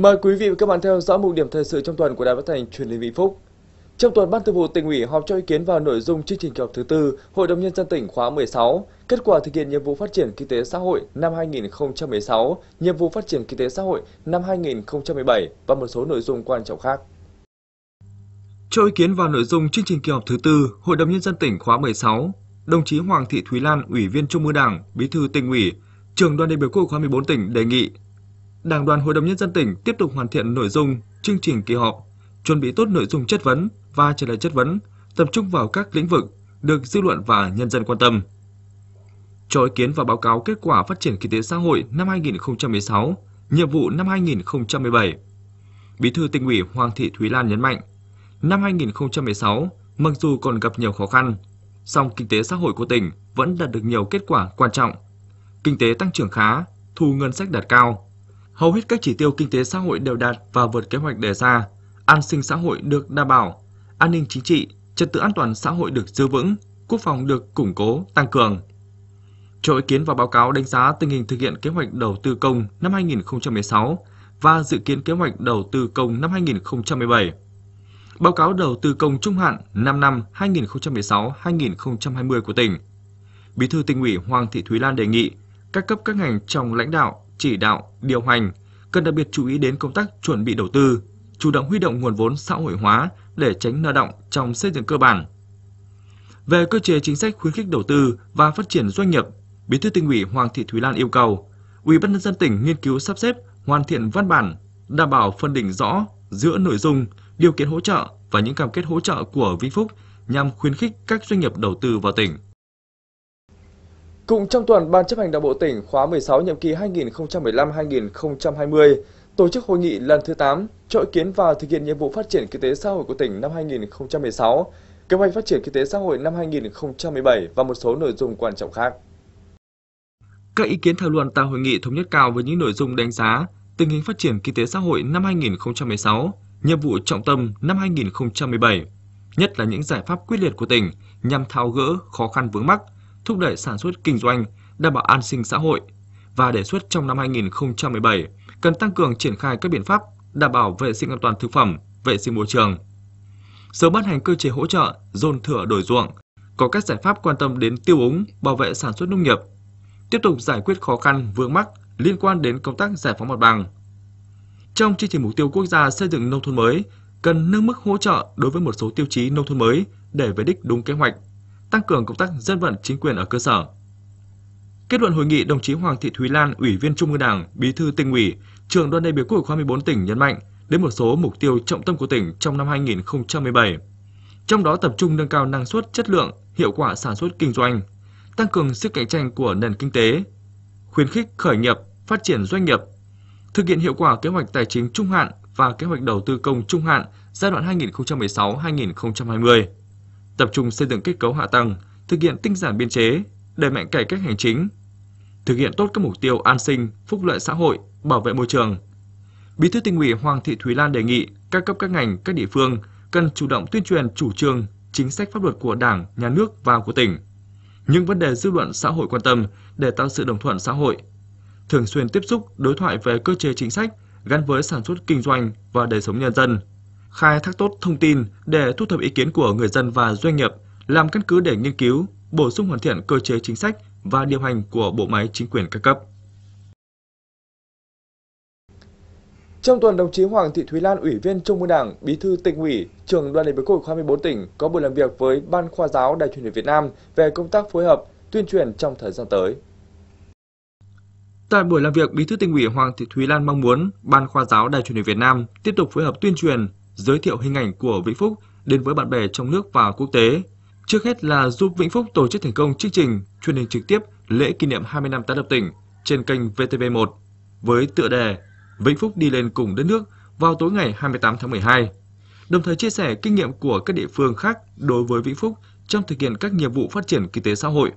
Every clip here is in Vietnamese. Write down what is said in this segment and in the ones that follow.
Mời quý vị và các bạn theo dõi mục điểm thời sự trong tuần của Đài Phát Thành truyền hình Vĩnh Phúc. Trong tuần, Ban Thường vụ tỉnh ủy họp cho ý kiến vào nội dung chương trình kỳ họp thứ tư Hội đồng nhân dân tỉnh khóa 16, kết quả thực hiện nhiệm vụ phát triển kinh tế xã hội năm 2016, nhiệm vụ phát triển kinh tế xã hội năm 2017 và một số nội dung quan trọng khác. Cho ý kiến vào nội dung chương trình kỳ họp thứ tư Hội đồng nhân dân tỉnh khóa 16, đồng chí Hoàng Thị Thúy Lan, Ủy viên Trung ương Đảng, Bí thư tỉnh ủy, Trưởng đoàn đại biểu Quốc hội khóa 14 tỉnh đề nghị Đảng đoàn Hội đồng Nhân dân tỉnh tiếp tục hoàn thiện nội dung, chương trình kỳ họp, chuẩn bị tốt nội dung chất vấn và trả lời chất vấn, tập trung vào các lĩnh vực được dư luận và nhân dân quan tâm. Cho ý kiến và báo cáo kết quả phát triển kinh tế xã hội năm 2016, nhiệm vụ năm 2017. Bí thư tỉnh ủy Hoàng Thị Thúy Lan nhấn mạnh, năm 2016, mặc dù còn gặp nhiều khó khăn, song kinh tế xã hội của tỉnh vẫn đạt được nhiều kết quả quan trọng. Kinh tế tăng trưởng khá, thu ngân sách đạt cao, Hầu hết các chỉ tiêu kinh tế xã hội đều đạt và vượt kế hoạch đề ra, an sinh xã hội được đảm bảo, an ninh chính trị, trật tự an toàn xã hội được giữ vững, quốc phòng được củng cố, tăng cường. Cho ý kiến và báo cáo đánh giá tình hình thực hiện kế hoạch đầu tư công năm 2016 và dự kiến kế hoạch đầu tư công năm 2017. Báo cáo đầu tư công trung hạn 5 năm 2016-2020 của tỉnh. Bí thư tỉnh ủy Hoàng Thị Thúy Lan đề nghị các cấp các ngành trong lãnh đạo chỉ đạo, điều hành, cần đặc biệt chú ý đến công tác chuẩn bị đầu tư, chủ động huy động nguồn vốn xã hội hóa để tránh nợ động trong xây dựng cơ bản. Về cơ chế chính sách khuyến khích đầu tư và phát triển doanh nghiệp, Bí thư tỉnh ủy Hoàng Thị Thúy Lan yêu cầu Ủy ban nhân dân tỉnh nghiên cứu sắp xếp, hoàn thiện văn bản, đảm bảo phân định rõ giữa nội dung, điều kiện hỗ trợ và những cam kết hỗ trợ của Vĩnh Phúc nhằm khuyến khích các doanh nghiệp đầu tư vào tỉnh cùng trong tuần, Ban chấp hành Đảng bộ tỉnh khóa 16 nhiệm kỳ 2015-2020 tổ chức hội nghị lần thứ 8 cho ý kiến và thực hiện nhiệm vụ phát triển kinh tế xã hội của tỉnh năm 2016, kế hoạch phát triển kinh tế xã hội năm 2017 và một số nội dung quan trọng khác. Các ý kiến thảo luận tại hội nghị thống nhất cao với những nội dung đánh giá tình hình phát triển kinh tế xã hội năm 2016, nhiệm vụ trọng tâm năm 2017, nhất là những giải pháp quyết liệt của tỉnh nhằm tháo gỡ khó khăn vướng mắc, thúc đẩy sản xuất kinh doanh, đảm bảo an sinh xã hội và đề xuất trong năm 2017 cần tăng cường triển khai các biện pháp đảm bảo vệ sinh an toàn thực phẩm, vệ sinh môi trường. Sớm ban hành cơ chế hỗ trợ dồn thửa đổi ruộng, có các giải pháp quan tâm đến tiêu úng, bảo vệ sản xuất nông nghiệp, tiếp tục giải quyết khó khăn vướng mắc liên quan đến công tác giải phóng mặt bằng. Trong chương trình mục tiêu quốc gia xây dựng nông thôn mới, cần nâng mức hỗ trợ đối với một số tiêu chí nông thôn mới để về đích đúng kế hoạch tăng cường công tác dân vận chính quyền ở cơ sở. Kết luận hội nghị, đồng chí Hoàng Thị Thúy Lan, Ủy viên Trung ương Đảng, Bí thư tỉnh ủy, trưởng đoàn đại biểu Quốc hội khóa 14 tỉnh nhấn mạnh đến một số mục tiêu trọng tâm của tỉnh trong năm 2017. Trong đó tập trung nâng cao năng suất, chất lượng, hiệu quả sản xuất kinh doanh, tăng cường sức cạnh tranh của nền kinh tế, khuyến khích khởi nghiệp, phát triển doanh nghiệp, thực hiện hiệu quả kế hoạch tài chính trung hạn và kế hoạch đầu tư công trung hạn giai đoạn 2016-2020 tập trung xây dựng kết cấu hạ tầng, thực hiện tinh giản biên chế, đẩy mạnh cải cách hành chính, thực hiện tốt các mục tiêu an sinh, phúc lợi xã hội, bảo vệ môi trường. Bí thư tỉnh ủy Hoàng Thị Thúy Lan đề nghị các cấp các ngành, các địa phương cần chủ động tuyên truyền chủ trương, chính sách pháp luật của Đảng, Nhà nước và của tỉnh. Những vấn đề dư luận xã hội quan tâm để tạo sự đồng thuận xã hội. Thường xuyên tiếp xúc đối thoại về cơ chế chính sách gắn với sản xuất kinh doanh và đời sống nhân dân, khai thác tốt thông tin để thu thập ý kiến của người dân và doanh nghiệp, làm căn cứ để nghiên cứu, bổ sung hoàn thiện cơ chế chính sách và điều hành của bộ máy chính quyền các cấp. Trong tuần, đồng chí Hoàng Thị Thúy Lan, Ủy viên Trung ương Đảng, Bí thư tỉnh ủy, trưởng đoàn đại biểu Quốc hội khóa 14 tỉnh có buổi làm việc với Ban Khoa giáo Đài truyền hình Việt Nam về công tác phối hợp, tuyên truyền trong thời gian tới. Tại buổi làm việc, Bí thư tỉnh ủy Hoàng Thị Thúy Lan mong muốn Ban Khoa giáo Đài truyền hình Việt Nam tiếp tục phối hợp tuyên truyền, giới thiệu hình ảnh của Vĩnh Phúc đến với bạn bè trong nước và quốc tế. Trước hết là giúp Vĩnh Phúc tổ chức thành công chương trình truyền hình trực tiếp lễ kỷ niệm 20 năm tái lập tỉnh trên kênh VTV1 với tựa đề Vĩnh Phúc đi lên cùng đất nước vào tối ngày 28 tháng 12, đồng thời chia sẻ kinh nghiệm của các địa phương khác đối với Vĩnh Phúc trong thực hiện các nhiệm vụ phát triển kinh tế xã hội.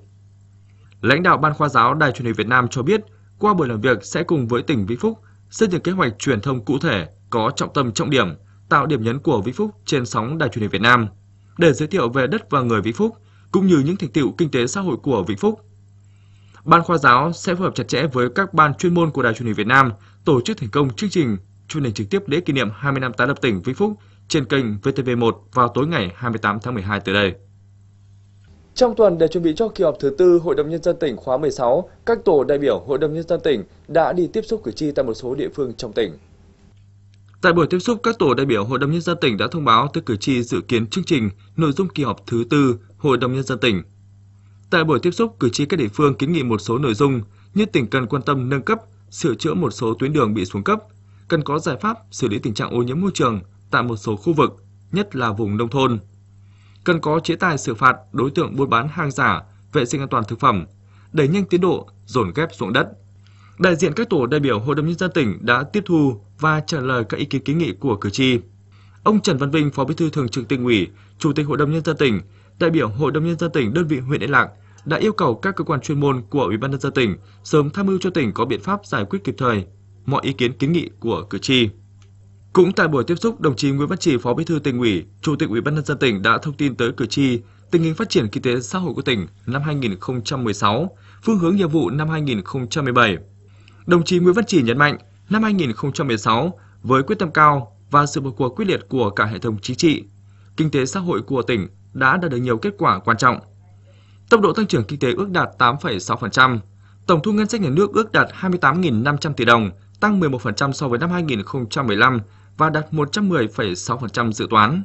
Lãnh đạo Ban Khoa giáo Đài truyền hình Việt Nam cho biết, qua buổi làm việc sẽ cùng với tỉnh Vĩnh Phúc xây dựng kế hoạch truyền thông cụ thể có trọng tâm trọng điểm – tạo điểm nhấn của Vĩnh Phúc trên sóng Đài truyền hình Việt Nam để giới thiệu về đất và người Vĩnh Phúc cũng như những thành tựu kinh tế xã hội của Vĩnh Phúc. Ban khoa giáo sẽ phối hợp chặt chẽ với các ban chuyên môn của Đài truyền hình Việt Nam tổ chức thành công chương trình truyền hình trực tiếp lễ kỷ niệm 20 năm tái lập tỉnh Vĩnh Phúc trên kênh VTV1 vào tối ngày 28 tháng 12 tới đây. Trong tuần để chuẩn bị cho kỳ họp thứ tư Hội đồng Nhân dân tỉnh khóa 16, các tổ đại biểu Hội đồng Nhân dân tỉnh đã đi tiếp xúc cử tri tại một số địa phương trong tỉnh. Tại buổi tiếp xúc, các tổ đại biểu Hội đồng Nhân dân tỉnh đã thông báo tới cử tri dự kiến chương trình nội dung kỳ họp thứ tư Hội đồng Nhân dân tỉnh. Tại buổi tiếp xúc, cử tri các địa phương kiến nghị một số nội dung như tỉnh cần quan tâm nâng cấp, sửa chữa một số tuyến đường bị xuống cấp, cần có giải pháp xử lý tình trạng ô nhiễm môi trường tại một số khu vực, nhất là vùng nông thôn. Cần có chế tài xử phạt đối tượng buôn bán hàng giả, vệ sinh an toàn thực phẩm, đẩy nhanh tiến độ dồn ghép ruộng đất. Đại diện các tổ đại biểu Hội đồng nhân dân tỉnh đã tiếp thu và trả lời các ý kiến kiến nghị của cử tri. Ông Trần Văn Vinh, Phó Bí thư Thường trực Tỉnh ủy, Chủ tịch Hội đồng nhân dân tỉnh, đại biểu Hội đồng nhân dân tỉnh đơn vị huyện Yên Lạc đã yêu cầu các cơ quan chuyên môn của Ủy ban nhân dân tỉnh sớm tham mưu cho tỉnh có biện pháp giải quyết kịp thời mọi ý kiến kiến nghị của cử tri. Cũng tại buổi tiếp xúc, đồng chí Nguyễn Văn Trì, Phó Bí thư Tỉnh ủy, Chủ tịch Ủy ban nhân dân tỉnh đã thông tin tới cử tri tình hình phát triển kinh tế xã hội của tỉnh năm 2016, phương hướng nhiệm vụ năm 2017. Đồng chí Nguyễn Văn Chỉ nhấn mạnh, năm 2016, với quyết tâm cao và sự vào cuộc quyết liệt của cả hệ thống chính trị, kinh tế xã hội của tỉnh đã đạt được nhiều kết quả quan trọng. Tốc độ tăng trưởng kinh tế ước đạt 8,6%, tổng thu ngân sách nhà nước ước đạt 28.500 tỷ đồng, tăng 11% so với năm 2015 và đạt 110,6% dự toán.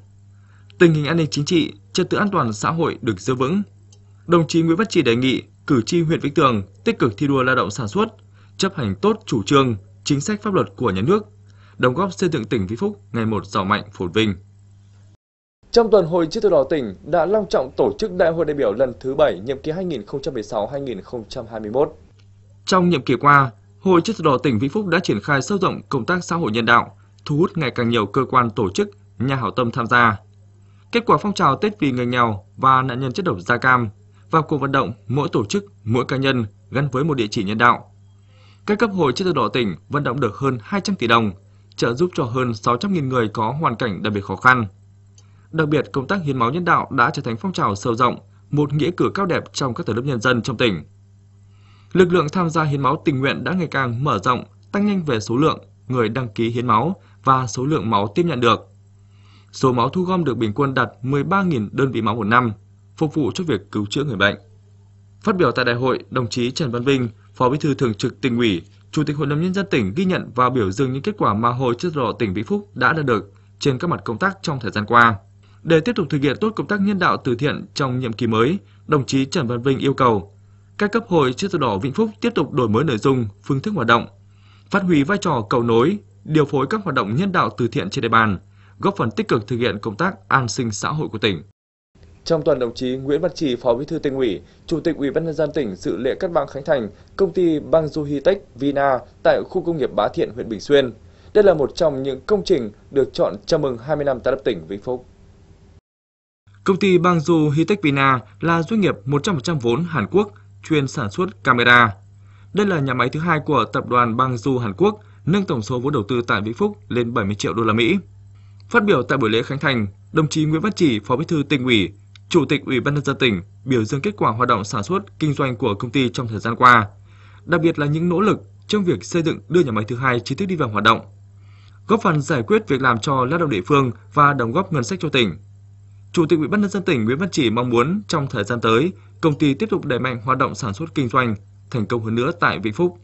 Tình hình an ninh chính trị, trật tự an toàn xã hội được giữ vững. Đồng chí Nguyễn Văn Chỉ đề nghị cử tri huyện Vĩnh Tường tích cực thi đua lao động sản xuất, chấp hành tốt chủ trương, chính sách pháp luật của nhà nước, đóng góp xây dựng tỉnh Vĩnh Phúc ngày một giàu mạnh phồn vinh. Trong tuần hội chữ thập đỏ tỉnh đã long trọng tổ chức đại hội đại biểu lần thứ 7 nhiệm kỳ 2016-2021. Trong nhiệm kỳ qua, Hội chữ thập đỏ tỉnh Vĩnh Phúc đã triển khai sâu rộng công tác xã hội nhân đạo, thu hút ngày càng nhiều cơ quan tổ chức, nhà hảo tâm tham gia. Kết quả phong trào Tết vì người nghèo và nạn nhân chất độc da cam và cuộc vận động mỗi tổ chức, mỗi cá nhân gắn với một địa chỉ nhân đạo các cấp hội chữ thập đỏ tỉnh vận động được hơn 200 tỷ đồng, trợ giúp cho hơn 600.000 người có hoàn cảnh đặc biệt khó khăn. Đặc biệt, công tác hiến máu nhân đạo đã trở thành phong trào sâu rộng, một nghĩa cử cao đẹp trong các tầng lớp nhân dân trong tỉnh. Lực lượng tham gia hiến máu tình nguyện đã ngày càng mở rộng, tăng nhanh về số lượng người đăng ký hiến máu và số lượng máu tiếp nhận được. Số máu thu gom được bình quân đạt 13.000 đơn vị máu một năm, phục vụ cho việc cứu chữa người bệnh. Phát biểu tại đại hội, đồng chí Trần Văn Vinh, Phó Bí thư Thường trực tỉnh ủy, Chủ tịch Hội đồng nhân dân tỉnh ghi nhận và biểu dương những kết quả mà Hội chữ thập đỏ tỉnh Vĩnh Phúc đã đạt được trên các mặt công tác trong thời gian qua. Để tiếp tục thực hiện tốt công tác nhân đạo từ thiện trong nhiệm kỳ mới, đồng chí Trần Văn Vinh yêu cầu các cấp hội chữ thập đỏ Vĩnh Phúc tiếp tục đổi mới nội dung, phương thức hoạt động, phát huy vai trò cầu nối, điều phối các hoạt động nhân đạo từ thiện trên địa bàn, góp phần tích cực thực hiện công tác an sinh xã hội của tỉnh. Trong tuần đồng chí Nguyễn Văn Trì, Phó Bí thư tỉnh ủy, Chủ tịch Ủy ban nhân dân tỉnh dự lễ cắt băng khánh thành công ty Băng Du Hitech Vina tại khu công nghiệp Bá Thiện, huyện Bình Xuyên. Đây là một trong những công trình được chọn chào mừng 20 năm tái lập tỉnh Vĩnh Phúc. Công ty Bang Du Hitech Vina là doanh nghiệp 100% vốn Hàn Quốc, chuyên sản xuất camera. Đây là nhà máy thứ hai của tập đoàn Bang Du Hàn Quốc, nâng tổng số vốn đầu tư tại Vĩnh Phúc lên 70 triệu đô la Mỹ. Phát biểu tại buổi lễ khánh thành, đồng chí Nguyễn Văn Chỉ, Phó Bí thư tỉnh ủy, Chủ tịch Ủy ban nhân dân tỉnh biểu dương kết quả hoạt động sản xuất, kinh doanh của công ty trong thời gian qua, đặc biệt là những nỗ lực trong việc xây dựng đưa nhà máy thứ hai chính thức đi vào hoạt động, góp phần giải quyết việc làm cho lao động địa phương và đóng góp ngân sách cho tỉnh. Chủ tịch Ủy ban nhân dân tỉnh Nguyễn Văn Chỉ mong muốn trong thời gian tới, công ty tiếp tục đẩy mạnh hoạt động sản xuất kinh doanh, thành công hơn nữa tại Vĩnh Phúc.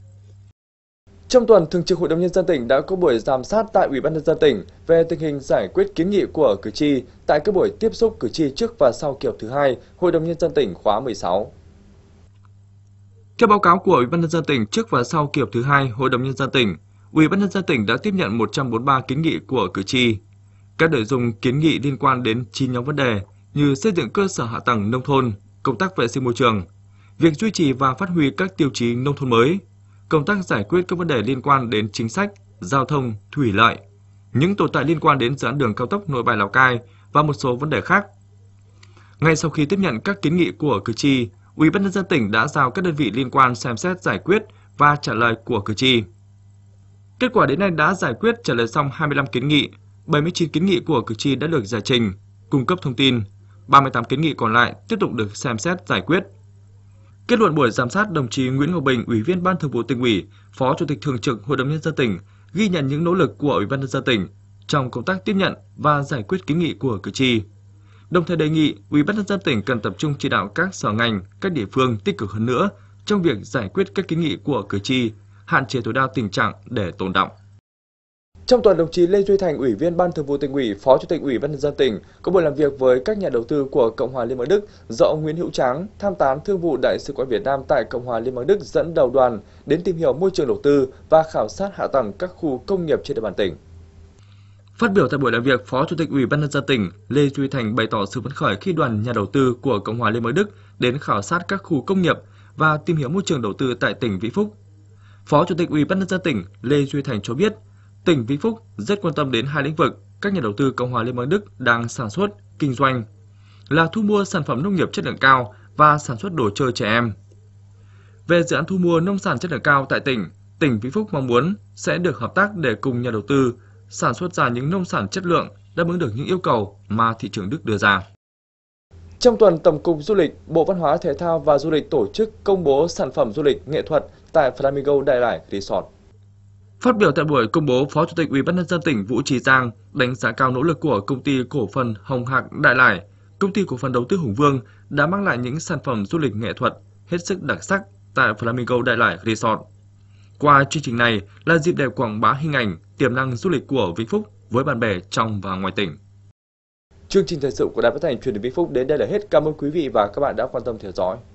Trong tuần, Thường trực Hội đồng Nhân dân tỉnh đã có buổi giám sát tại Ủy ban Nhân dân tỉnh về tình hình giải quyết kiến nghị của cử tri tại các buổi tiếp xúc cử tri trước và sau kỳ họp thứ hai Hội đồng Nhân dân tỉnh khóa 16. Theo báo cáo của Ủy ban Nhân dân tỉnh trước và sau kỳ họp thứ hai Hội đồng Nhân dân tỉnh, Ủy ban Nhân dân tỉnh đã tiếp nhận 143 kiến nghị của cử tri. Các nội dung kiến nghị liên quan đến 9 nhóm vấn đề như xây dựng cơ sở hạ tầng nông thôn, công tác vệ sinh môi trường, việc duy trì và phát huy các tiêu chí nông thôn mới, công tác giải quyết các vấn đề liên quan đến chính sách, giao thông, thủy lợi, những tồn tại liên quan đến dự án đường cao tốc Nội Bài Lào Cai và một số vấn đề khác. Ngay sau khi tiếp nhận các kiến nghị của cử tri, Ủy ban nhân dân tỉnh đã giao các đơn vị liên quan xem xét giải quyết và trả lời của cử tri. Kết quả đến nay đã giải quyết trả lời xong 25 kiến nghị, 79 kiến nghị của cử tri đã được giải trình, cung cấp thông tin, 38 kiến nghị còn lại tiếp tục được xem xét giải quyết. Kết luận buổi giám sát, đồng chí Nguyễn Ngọc Bình, Ủy viên Ban Thường vụ tỉnh ủy, Phó Chủ tịch Thường trực Hội đồng nhân dân tỉnh ghi nhận những nỗ lực của Ủy ban nhân dân tỉnh trong công tác tiếp nhận và giải quyết kiến nghị của cử tri. Đồng thời đề nghị Ủy ban nhân dân tỉnh cần tập trung chỉ đạo các sở ngành, các địa phương tích cực hơn nữa trong việc giải quyết các kiến nghị của cử tri, hạn chế tối đa tình trạng để tồn động. Trong tuần, đồng chí Lê Duy Thành, Ủy viên Ban Thường vụ Tỉnh ủy, Phó Chủ tịch Ủy ban nhân dân tỉnh có buổi làm việc với các nhà đầu tư của Cộng hòa Liên bang Đức do ông Nguyễn Hữu Tráng, tham tán thương vụ Đại sứ quán Việt Nam tại Cộng hòa Liên bang Đức dẫn đầu đoàn đến tìm hiểu môi trường đầu tư và khảo sát hạ tầng các khu công nghiệp trên địa bàn tỉnh. Phát biểu tại buổi làm việc, Phó Chủ tịch Ủy ban nhân dân tỉnh Lê Duy Thành bày tỏ sự phấn khởi khi đoàn nhà đầu tư của Cộng hòa Liên bang Đức đến khảo sát các khu công nghiệp và tìm hiểu môi trường đầu tư tại tỉnh Vĩnh Phúc. Phó Chủ tịch Ủy ban nhân dân tỉnh Lê Duy Thành cho biết, Tỉnh Vĩnh Phúc rất quan tâm đến hai lĩnh vực các nhà đầu tư Cộng hòa Liên bang Đức đang sản xuất, kinh doanh là thu mua sản phẩm nông nghiệp chất lượng cao và sản xuất đồ chơi trẻ em. Về dự án thu mua nông sản chất lượng cao tại tỉnh, tỉnh Vĩnh Phúc mong muốn sẽ được hợp tác để cùng nhà đầu tư sản xuất ra những nông sản chất lượng đáp ứng được những yêu cầu mà thị trường Đức đưa ra. Trong tuần, Tổng cục Du lịch, Bộ Văn hóa Thể thao và Du lịch tổ chức công bố sản phẩm du lịch nghệ thuật tại Flamingo Đại Lải Resort. Phát biểu tại buổi công bố, Phó Chủ tịch Ủy ban nhân dân tỉnh Vũ Trí Giang đánh giá cao nỗ lực của công ty cổ phần Hồng Hạc Đại Lải, công ty cổ phần đầu tư Hùng Vương đã mang lại những sản phẩm du lịch nghệ thuật hết sức đặc sắc tại Flamingo Đại Lải Resort. Qua chương trình này là dịp để quảng bá hình ảnh, tiềm năng du lịch của Vĩnh Phúc với bạn bè trong và ngoài tỉnh. Chương trình thời sự của Đài Phát thanh Truyền hình Vĩnh Phúc đến đây là hết. Cảm ơn quý vị và các bạn đã quan tâm theo dõi.